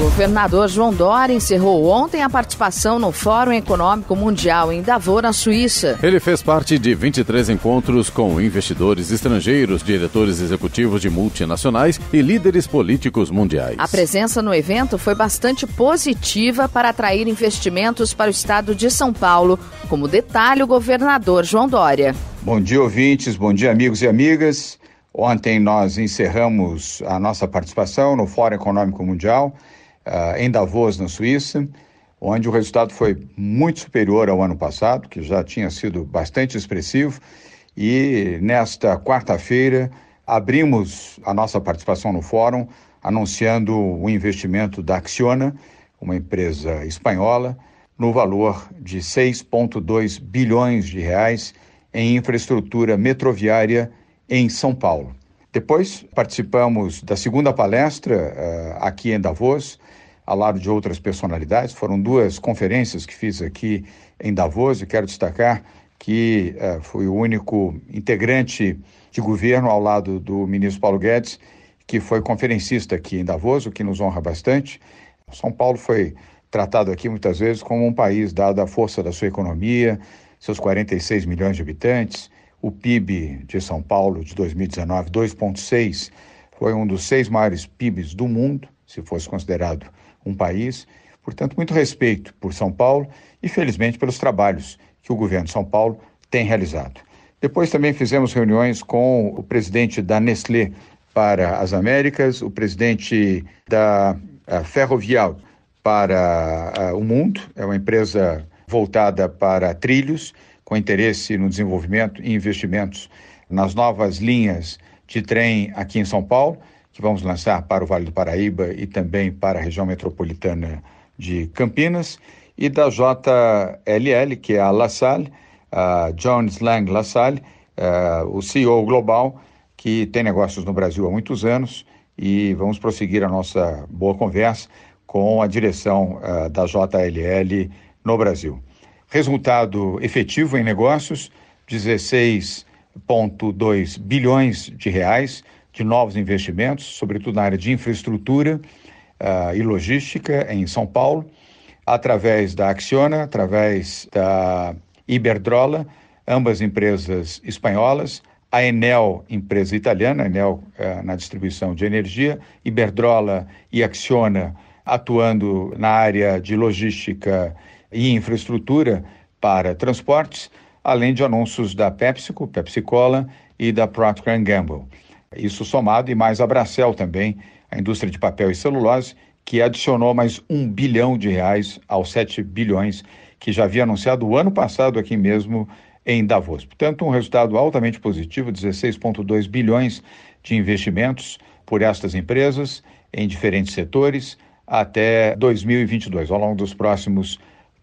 governador João Dória encerrou ontem a participação no Fórum Econômico Mundial em Davos, na Suíça. Ele fez parte de 23 encontros com investidores estrangeiros, diretores executivos de multinacionais e líderes políticos mundiais. A presença no evento foi bastante positiva para atrair investimentos para o estado de São Paulo, como detalhe o governador João Dória. Bom dia, ouvintes, bom dia, amigos e amigas. Ontem nós encerramos a nossa participação no Fórum Econômico Mundial uh, em Davos, na Suíça, onde o resultado foi muito superior ao ano passado, que já tinha sido bastante expressivo, e nesta quarta-feira abrimos a nossa participação no fórum anunciando o investimento da Acciona, uma empresa espanhola, no valor de 6.2 bilhões de reais em infraestrutura metroviária em São Paulo. Depois participamos da segunda palestra uh, aqui em Davos, ao lado de outras personalidades. Foram duas conferências que fiz aqui em Davos e quero destacar que uh, fui o único integrante de governo ao lado do ministro Paulo Guedes, que foi conferencista aqui em Davos, o que nos honra bastante. São Paulo foi tratado aqui muitas vezes como um país, dada a força da sua economia, seus 46 milhões de habitantes, o PIB de São Paulo de 2019, 2,6, foi um dos seis maiores PIBs do mundo, se fosse considerado um país. Portanto, muito respeito por São Paulo e, felizmente, pelos trabalhos que o governo de São Paulo tem realizado. Depois também fizemos reuniões com o presidente da Nestlé para as Américas, o presidente da Ferrovial para o mundo, é uma empresa voltada para trilhos, com interesse no desenvolvimento e investimentos nas novas linhas de trem aqui em São Paulo, que vamos lançar para o Vale do Paraíba e também para a região metropolitana de Campinas, e da JLL, que é a LaSalle, a Jones Lang LaSalle, o CEO global, que tem negócios no Brasil há muitos anos, e vamos prosseguir a nossa boa conversa com a direção uh, da JLL no Brasil. Resultado efetivo em negócios: 16,2 bilhões de reais de novos investimentos, sobretudo na área de infraestrutura uh, e logística em São Paulo, através da Acciona, através da Iberdrola, ambas empresas espanholas, a Enel, empresa italiana, Enel uh, na distribuição de energia, Iberdrola e Acciona atuando na área de logística e infraestrutura para transportes, além de anúncios da PepsiCo, Pepsi Cola e da Procter Gamble. Isso somado e mais a Bracel também, a indústria de papel e celulose, que adicionou mais um bilhão de reais aos 7 bilhões que já havia anunciado o ano passado aqui mesmo em Davos. Portanto, um resultado altamente positivo, 16,2 bilhões de investimentos por estas empresas em diferentes setores até 2022, ao longo dos próximos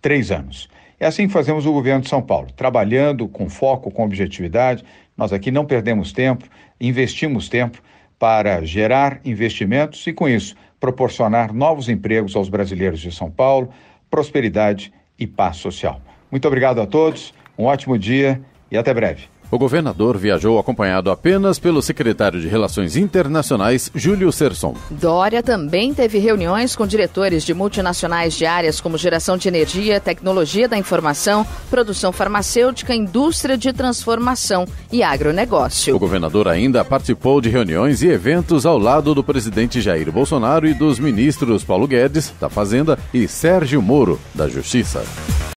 três anos. É assim fazemos o governo de São Paulo, trabalhando com foco, com objetividade. Nós aqui não perdemos tempo, investimos tempo para gerar investimentos e, com isso, proporcionar novos empregos aos brasileiros de São Paulo, prosperidade e paz social. Muito obrigado a todos, um ótimo dia e até breve. O governador viajou acompanhado apenas pelo secretário de Relações Internacionais, Júlio Serson. Dória também teve reuniões com diretores de multinacionais de áreas como geração de energia, tecnologia da informação, produção farmacêutica, indústria de transformação e agronegócio. O governador ainda participou de reuniões e eventos ao lado do presidente Jair Bolsonaro e dos ministros Paulo Guedes, da Fazenda, e Sérgio Moro, da Justiça.